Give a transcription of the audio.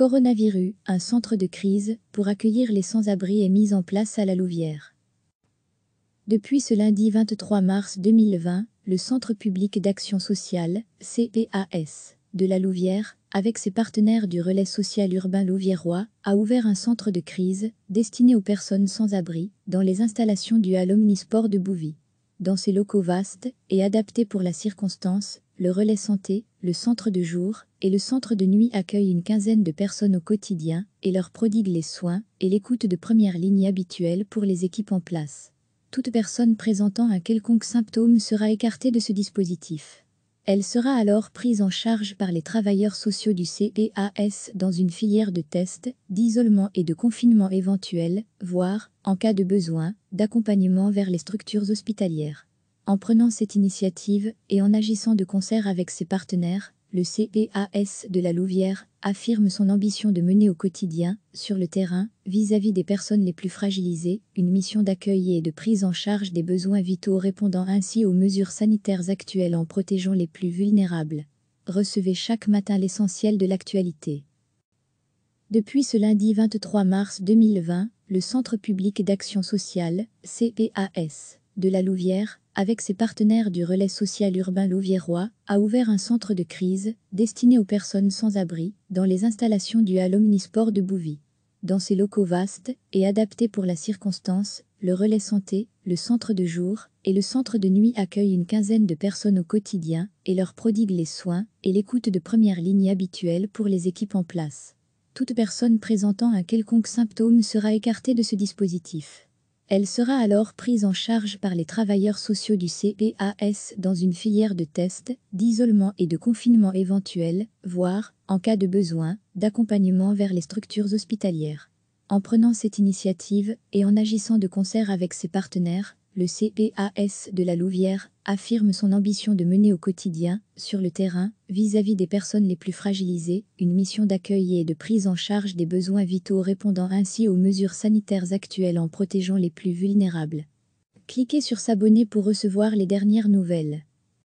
Coronavirus, un centre de crise pour accueillir les sans-abri est mis en place à la Louvière. Depuis ce lundi 23 mars 2020, le Centre public d'action sociale, CPAS, de la Louvière, avec ses partenaires du relais social urbain louviérois, a ouvert un centre de crise destiné aux personnes sans-abri dans les installations du Hall Omnisport de Bouvy. Dans ses locaux vastes et adaptés pour la circonstance, le relais santé, le centre de jour et le centre de nuit accueillent une quinzaine de personnes au quotidien et leur prodiguent les soins et l'écoute de première ligne habituelle pour les équipes en place. Toute personne présentant un quelconque symptôme sera écartée de ce dispositif. Elle sera alors prise en charge par les travailleurs sociaux du C.E.A.S. dans une filière de tests, d'isolement et de confinement éventuel, voire, en cas de besoin, d'accompagnement vers les structures hospitalières. En prenant cette initiative et en agissant de concert avec ses partenaires, le CEAS de la Louvière affirme son ambition de mener au quotidien, sur le terrain, vis-à-vis des personnes les plus fragilisées, une mission d'accueil et de prise en charge des besoins vitaux répondant ainsi aux mesures sanitaires actuelles en protégeant les plus vulnérables. Recevez chaque matin l'essentiel de l'actualité. Depuis ce lundi 23 mars 2020, le Centre public d'action sociale, C.E.A.S. de la Louvière, avec ses partenaires du relais social urbain Louviérois, a ouvert un centre de crise destiné aux personnes sans abri dans les installations du Hall Omnisport de Bouvy. Dans ces locaux vastes et adaptés pour la circonstance, le relais santé, le centre de jour et le centre de nuit accueillent une quinzaine de personnes au quotidien et leur prodiguent les soins et l'écoute de première ligne habituelle pour les équipes en place. Toute personne présentant un quelconque symptôme sera écartée de ce dispositif. Elle sera alors prise en charge par les travailleurs sociaux du CPAS dans une filière de tests, d'isolement et de confinement éventuel, voire, en cas de besoin, d'accompagnement vers les structures hospitalières. En prenant cette initiative et en agissant de concert avec ses partenaires, le CPAS de la Louvière affirme son ambition de mener au quotidien, sur le terrain, vis-à-vis des personnes les plus fragilisées, une mission d'accueil et de prise en charge des besoins vitaux répondant ainsi aux mesures sanitaires actuelles en protégeant les plus vulnérables. Cliquez sur s'abonner pour recevoir les dernières nouvelles.